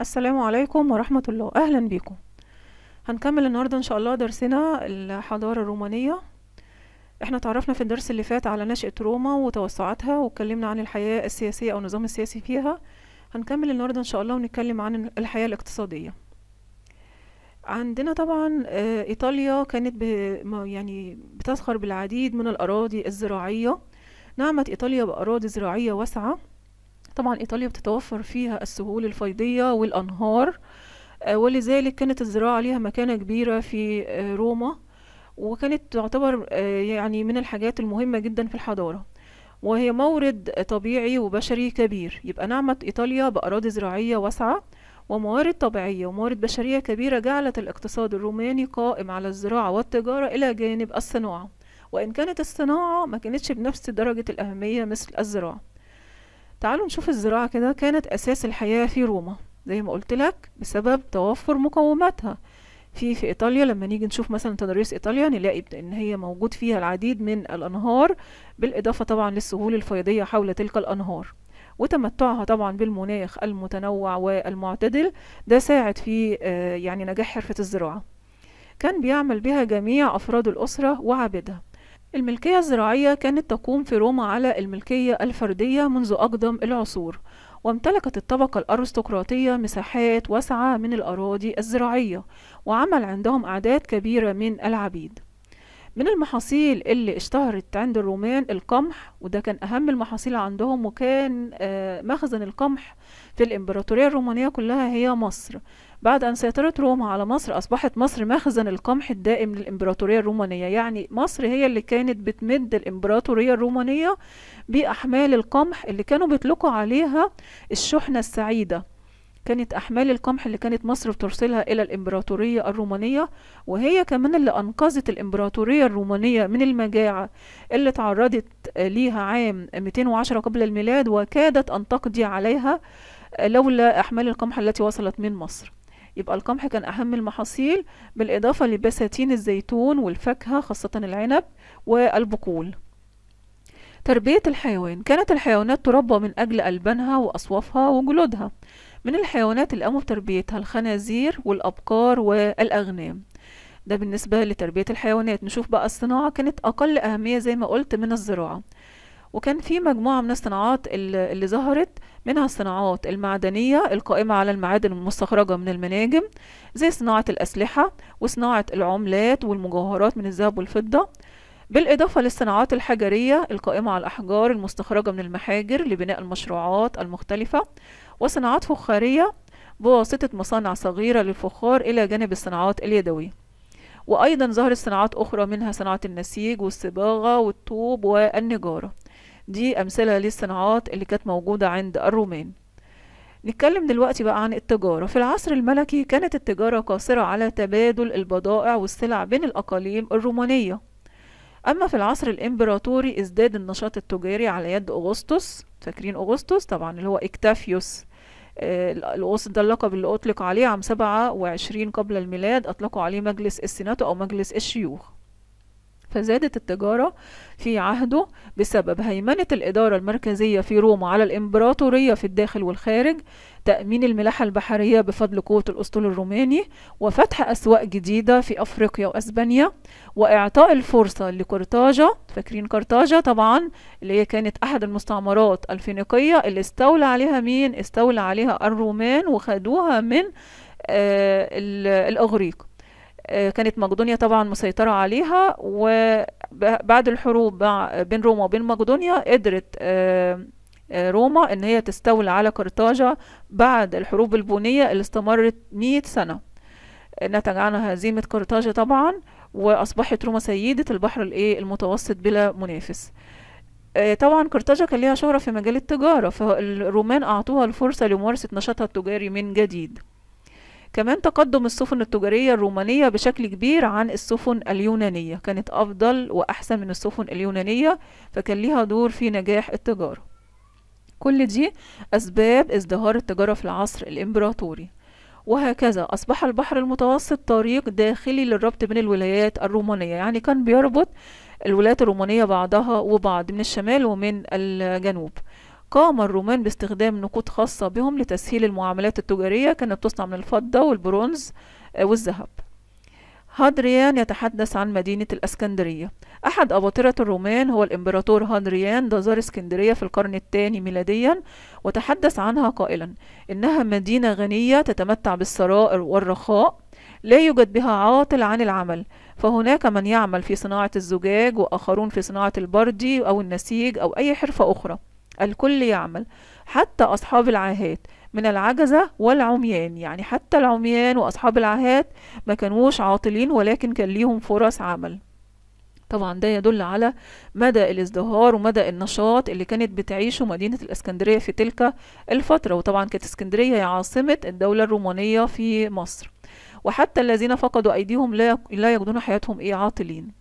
السلام عليكم ورحمة الله أهلا بكم هنكمل النهاردة إن شاء الله درسنا الحضارة الرومانية احنا تعرفنا في الدرس اللي فات على نشأة روما وتوسعاتها واتكلمنا عن الحياة السياسية أو النظام السياسي فيها هنكمل النهاردة إن شاء الله ونتكلم عن الحياة الاقتصادية عندنا طبعا آه، إيطاليا كانت ب... يعني بتزخر بالعديد من الأراضي الزراعية نعمت إيطاليا بأراضي زراعية واسعة طبعا إيطاليا بتتوفر فيها السهول الفيضية والأنهار آه، ولذلك كانت الزراعة ليها مكانة كبيرة في آه، روما وكانت تعتبر آه، يعني من الحاجات المهمة جدا في الحضارة وهي مورد طبيعي وبشري كبير يبقى نعمة إيطاليا بأراضي زراعية واسعة وموارد طبيعية وموارد بشرية كبيرة جعلت الاقتصاد الروماني قائم على الزراعة والتجارة إلى جانب الصناعة وإن كانت الصناعة ما كانتش بنفس درجة الأهمية مثل الزراعة تعالوا نشوف الزراعة كده كانت أساس الحياة في روما زي ما قلت لك بسبب توفر مقوماتها في في إيطاليا لما نيجي نشوف مثلا تضاريس إيطاليا نلاقي إن هي موجود فيها العديد من الأنهار بالإضافة طبعا للسهول الفيضية حول تلك الأنهار وتمتعها طبعا بالمناخ المتنوع والمعتدل ده ساعد في آه، يعني نجاح حرفة الزراعة كان بيعمل بها جميع أفراد الأسرة وعبيدها الملكية الزراعية كانت تقوم في روما على الملكية الفردية منذ أقدم العصور وامتلكت الطبقة الأرستقراطية مساحات واسعة من الأراضي الزراعية وعمل عندهم أعداد كبيرة من العبيد من المحاصيل اللي اشتهرت عند الرومان القمح وده كان أهم المحاصيل عندهم وكان آه، مخزن القمح في الإمبراطورية الرومانية كلها هي مصر بعد أن سيطرت روما على مصر أصبحت مصر مخزن القمح الدائم للإمبراطورية الرومانية يعني مصر هي اللي كانت بتمد الإمبراطورية الرومانية بأحمال القمح اللي كانوا بيطلقوا عليها الشحنة السعيدة كانت أحمال القمح اللي كانت مصر بترسلها إلى الإمبراطورية الرومانية وهي كمان اللي أنقذت الإمبراطورية الرومانية من المجاعة اللي تعرضت ليها عام 210 قبل الميلاد وكادت أن تقضي عليها لولا أحمال القمح التي وصلت من مصر يبقى القمح كان أهم المحاصيل بالإضافة لبساتين الزيتون والفاكهة خاصة العنب والبقول تربية الحيوان كانت الحيوانات تربى من أجل ألبانها وأصوافها وجلودها من الحيوانات اللي قاموا بتربيتها الخنازير والأبقار والأغنام ده بالنسبة لتربية الحيوانات نشوف بقى الصناعة كانت أقل أهمية زي ما قلت من الزراعة وكان في مجموعة من الصناعات اللي, ظهرت منها الصناعات المعدنية القائمة على المعادن المستخرجة من المناجم زي صناعة الأسلحة وصناعة العملات والمجوهرات من الذهب والفضة بالإضافة للصناعات الحجرية القائمة على الأحجار المستخرجة من المحاجر لبناء المشروعات المختلفة وصناعات فخارية بواسطة مصانع صغيرة للفخار إلى جانب الصناعات اليدوية وأيضا ظهرت صناعات أخرى منها صناعة النسيج والصباغة والطوب والنجارة دي أمثلة للصناعات اللي كانت موجودة عند الرومان نتكلم دلوقتي بقى عن التجارة في العصر الملكي كانت التجارة قاصرة على تبادل البضائع والسلع بين الأقاليم الرومانية أما في العصر الإمبراطوري ازداد النشاط التجاري على يد أغسطس فاكرين أغسطس طبعا اللي هو إكتافيوس الوسط ده اللقب اللي أطلق عليه عام 27 قبل الميلاد أطلقوا عليه مجلس السيناتو أو مجلس الشيوخ فزادت التجارة في عهده بسبب هيمنة الإدارة المركزية في روما على الإمبراطورية في الداخل والخارج تأمين الملاحة البحرية بفضل قوة الأسطول الروماني وفتح أسواق جديدة في أفريقيا وأسبانيا وإعطاء الفرصة لقرطاجة فاكرين قرطاجة طبعا اللي هي كانت أحد المستعمرات الفينيقية اللي استولى عليها مين؟ استولى عليها الرومان وخدوها من آه الأغريق آه، كانت مقدونيا طبعا مسيطرة عليها وبعد الحروب بين روما وبين مقدونيا قدرت آه روما ان هي تستولى على قرطاجة بعد الحروب البونية اللي استمرت مئة سنة نتج عنها هزيمة قرطاجة طبعا واصبحت روما سيدة البحر الايه المتوسط بلا منافس آه، طبعا قرطاجة كان ليها شهرة في مجال التجارة فالرومان أعطوها الفرصة لممارسة نشاطها التجاري من جديد كمان تقدم السفن التجارية الرومانية بشكل كبير عن السفن اليونانية كانت أفضل وأحسن من السفن اليونانية فكان ليها دور في نجاح التجارة كل دي أسباب ازدهار التجارة في العصر الإمبراطوري وهكذا أصبح البحر المتوسط طريق داخلي للربط بين الولايات الرومانية يعني كان بيربط الولايات الرومانية بعضها وبعض من الشمال ومن الجنوب قام الرومان باستخدام نقود خاصة بهم لتسهيل المعاملات التجارية كانت تصنع من الفضة والبرونز والذهب هادريان يتحدث عن مدينة الأسكندرية أحد أباطرة الرومان هو الإمبراطور هادريان ده زار اسكندرية في القرن الثاني ميلاديا وتحدث عنها قائلا إنها مدينة غنية تتمتع بالسرائر والرخاء لا يوجد بها عاطل عن العمل فهناك من يعمل في صناعة الزجاج وآخرون في صناعة البردي أو النسيج أو أي حرفة أخرى الكل يعمل حتى أصحاب العاهات من العجزة والعميان يعني حتى العميان وأصحاب العهات ما كانوش عاطلين ولكن كان ليهم فرص عمل طبعا ده يدل على مدى الازدهار ومدى النشاط اللي كانت بتعيشه مدينة الاسكندرية في تلك الفترة وطبعا كانت اسكندرية هي عاصمة الدولة الرومانية في مصر وحتى الذين فقدوا أيديهم لا يجدون حياتهم إيه عاطلين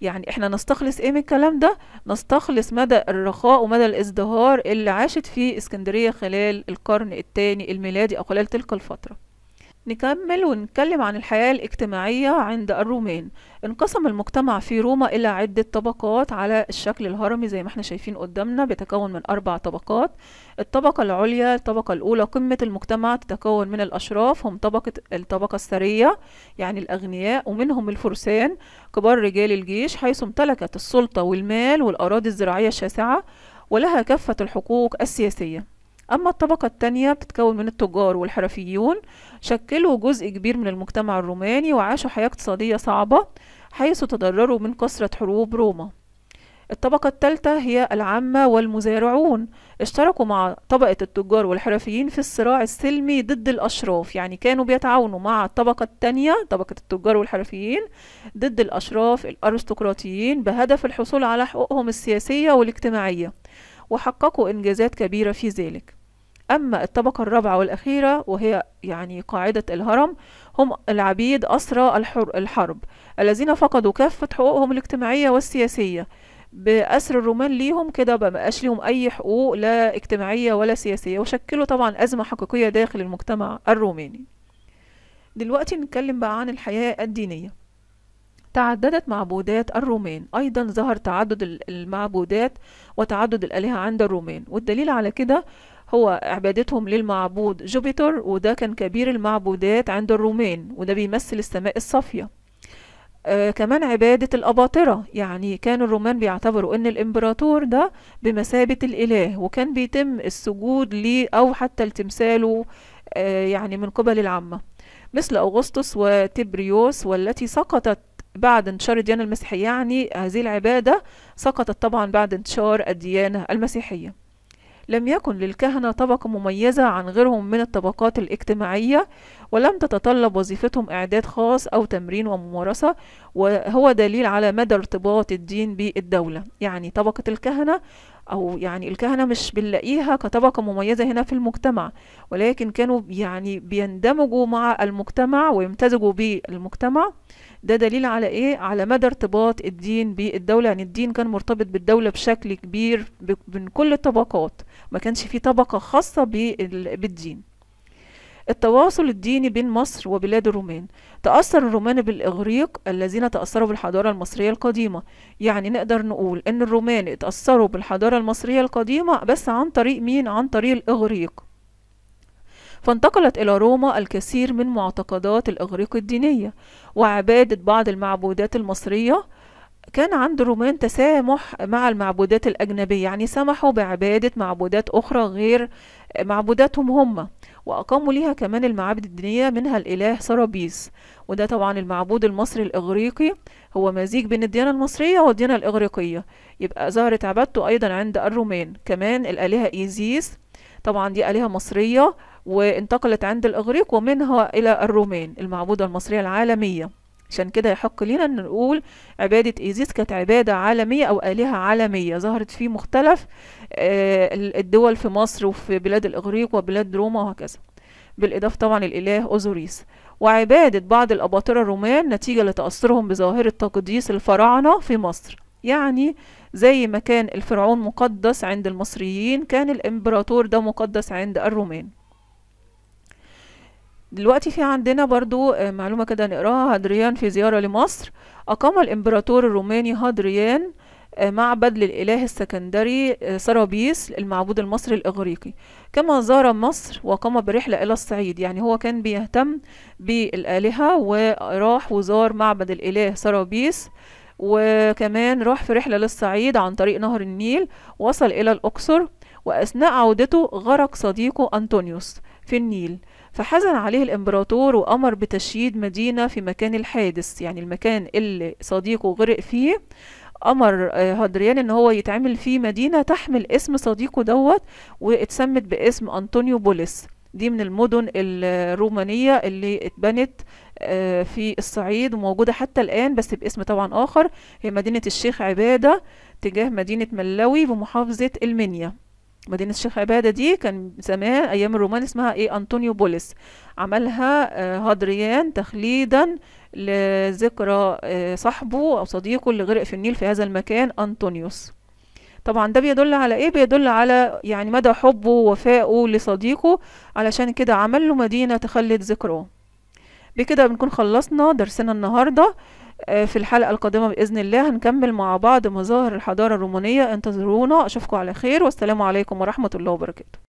يعني احنا نستخلص ايه من الكلام ده نستخلص مدى الرخاء ومدى الازدهار اللي عاشت فيه اسكندرية خلال القرن الثاني الميلادي او خلال تلك الفترة نكمل ونتكلم عن الحياة الاجتماعية عند الرومان انقسم المجتمع في روما إلى عدة طبقات على الشكل الهرمي زي ما احنا شايفين قدامنا بيتكون من أربع طبقات الطبقة العليا الطبقة الأولى قمة المجتمع تتكون من الأشراف هم طبقة الطبقة الثرية يعني الأغنياء ومنهم الفرسان كبار رجال الجيش حيث امتلكت السلطة والمال والأراضي الزراعية الشاسعة ولها كافة الحقوق السياسية أما الطبقة التانية بتتكون من التجار والحرفيون شكلوا جزء كبير من المجتمع الروماني وعاشوا حياة اقتصادية صعبة حيث تضرروا من كثرة حروب روما الطبقة الثالثة هي العامة والمزارعون اشتركوا مع طبقة التجار والحرفيين في الصراع السلمي ضد الأشراف يعني كانوا بيتعاونوا مع الطبقة الثانية طبقة التجار والحرفيين ضد الأشراف الأرستقراطيين بهدف الحصول على حقوقهم السياسية والاجتماعية وحققوا إنجازات كبيرة في ذلك أما الطبقة الرابعة والأخيرة وهي يعني قاعدة الهرم هم العبيد أسرى الحرب الذين فقدوا كافة حقوقهم الاجتماعية والسياسية بأسر الرومان ليهم كده بمقاش ليهم أي حقوق لا اجتماعية ولا سياسية وشكلوا طبعا أزمة حقيقية داخل المجتمع الروماني دلوقتي نتكلم بقى عن الحياة الدينية تعددت معبودات الرومان أيضا ظهر تعدد المعبودات وتعدد الآلهة عند الرومان والدليل على كده هو عبادتهم للمعبود جوبيتر وده كان كبير المعبودات عند الرومان وده بيمثل السماء الصافية آه كمان عبادة الأباطرة يعني كان الرومان بيعتبروا أن الإمبراطور ده بمثابة الإله وكان بيتم السجود ليه أو حتى لتمثاله آه يعني من قبل العامة مثل أغسطس وتبريوس والتي سقطت بعد انتشار الديانة المسيحية يعني هذه العبادة سقطت طبعا بعد انتشار الديانة المسيحية لم يكن للكهنة طبقة مميزة عن غيرهم من الطبقات الاجتماعية ولم تتطلب وظيفتهم إعداد خاص أو تمرين وممارسة وهو دليل على مدى ارتباط الدين بالدولة يعني طبقة الكهنة أو يعني الكهنة مش بنلاقيها كطبقة مميزة هنا في المجتمع ولكن كانوا يعني بيندمجوا مع المجتمع ويمتزجوا بالمجتمع ده دليل على إيه؟ على مدى ارتباط الدين بالدولة يعني الدين كان مرتبط بالدولة بشكل كبير بين كل الطبقات ما كانش في طبقة خاصة بالدين التواصل الديني بين مصر وبلاد الرومان تأثر الرومان بالإغريق الذين تأثروا بالحضارة المصرية القديمة يعني نقدر نقول إن الرومان اتأثروا بالحضارة المصرية القديمة بس عن طريق مين؟ عن طريق الإغريق فانتقلت إلى روما الكثير من معتقدات الإغريق الدينية وعبادة بعض المعبودات المصرية كان عند الرومان تسامح مع المعبودات الأجنبية يعني سمحوا بعبادة معبودات أخرى غير معبوداتهم هم وأقاموا ليها كمان المعابد الدينية منها الإله سرابيس وده طبعا المعبود المصري الإغريقي هو مزيج بين الديانة المصرية والديانة الإغريقية يبقى ظهرت عبادته أيضا عند الرومان كمان الآلهة إيزيس طبعا دي آلهة مصرية وانتقلت عند الإغريق ومنها إلى الرومان المعبودة المصرية العالمية عشان كده يحق لينا ان نقول عبادة ايزيس كانت عبادة عالمية او آلهة عالمية ظهرت في مختلف آه، الدول في مصر وفي بلاد الاغريق وبلاد روما وهكذا بالاضافة طبعا الاله اوزوريس وعبادة بعض الاباطرة الرومان نتيجة لتأثرهم بظاهرة تقديس الفراعنة في مصر يعني زي ما كان الفرعون مقدس عند المصريين كان الامبراطور ده مقدس عند الرومان دلوقتي في عندنا برضو آه، معلومة كده نقراها هادريان في زيارة لمصر أقام الإمبراطور الروماني هادريان آه، معبد للإله السكندري آه، سرابيس المعبود المصري الإغريقي كما زار مصر وقام برحلة إلى الصعيد يعني هو كان بيهتم بالآلهة وراح وزار معبد الإله سرابيس وكمان راح في رحلة للصعيد عن طريق نهر النيل وصل إلى الأقصر وأثناء عودته غرق صديقه أنطونيوس في النيل فحزن عليه الإمبراطور وأمر بتشييد مدينة في مكان الحادث يعني المكان اللي صديقه غرق فيه أمر آه، هدريان إن هو يتعمل فيه مدينة تحمل اسم صديقه دوت واتسمت باسم أنطونيو بوليس دي من المدن الرومانية اللي اتبنت آه، في الصعيد وموجودة حتى الآن بس باسم طبعا آخر هي مدينة الشيخ عبادة تجاه مدينة ملوي بمحافظة المنيا مدينه الشيخ عباده دي كان زمان ايام الرومان اسمها ايه انطونيو بوليس عملها آه، هادريان تخليدا لذكرى آه، صاحبه او صديقه اللي غرق في النيل في هذا المكان انطونيوس طبعا ده بيدل على ايه بيدل على يعني مدى حبه ووفائه لصديقه علشان كده عمل له مدينه تخلد ذكراه بكده بنكون خلصنا درسنا النهارده آه، في الحلقة القادمة بإذن الله هنكمل مع بعض مظاهر الحضارة الرومانية انتظرونا أشوفكم على خير والسلام عليكم ورحمة الله وبركاته